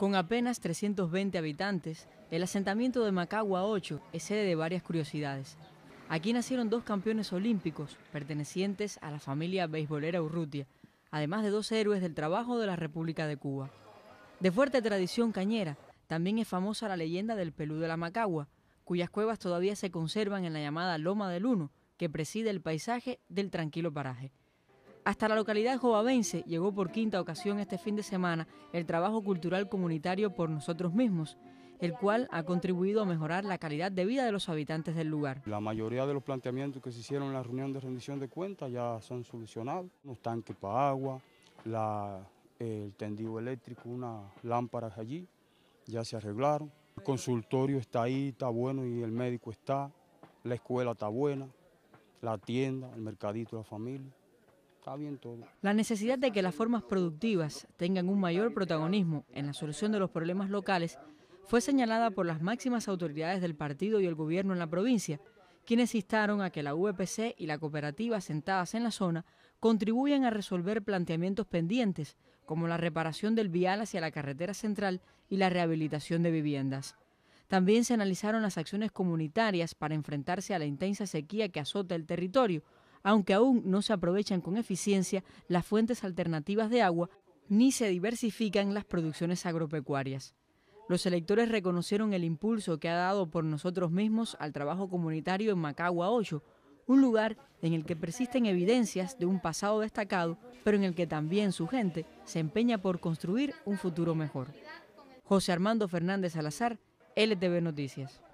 Con apenas 320 habitantes, el asentamiento de Macagua 8 es sede de varias curiosidades. Aquí nacieron dos campeones olímpicos pertenecientes a la familia beisbolera Urrutia, además de dos héroes del trabajo de la República de Cuba. De fuerte tradición cañera, también es famosa la leyenda del Pelú de la Macagua, cuyas cuevas todavía se conservan en la llamada Loma del Uno, que preside el paisaje del tranquilo paraje. Hasta la localidad jovavense llegó por quinta ocasión este fin de semana el trabajo cultural comunitario por nosotros mismos, el cual ha contribuido a mejorar la calidad de vida de los habitantes del lugar. La mayoría de los planteamientos que se hicieron en la reunión de rendición de cuentas ya son solucionados, Los tanques para agua, el tendido eléctrico, unas lámparas allí, ya se arreglaron. El consultorio está ahí, está bueno y el médico está, la escuela está buena, la tienda, el mercadito, la familia. La necesidad de que las formas productivas tengan un mayor protagonismo en la solución de los problemas locales fue señalada por las máximas autoridades del partido y el gobierno en la provincia, quienes instaron a que la VPC e y la cooperativa sentadas en la zona contribuyan a resolver planteamientos pendientes, como la reparación del vial hacia la carretera central y la rehabilitación de viviendas. También se analizaron las acciones comunitarias para enfrentarse a la intensa sequía que azota el territorio, aunque aún no se aprovechan con eficiencia las fuentes alternativas de agua ni se diversifican las producciones agropecuarias. Los electores reconocieron el impulso que ha dado por nosotros mismos al trabajo comunitario en Macagua 8, un lugar en el que persisten evidencias de un pasado destacado, pero en el que también su gente se empeña por construir un futuro mejor. José Armando Fernández Salazar, LTV Noticias.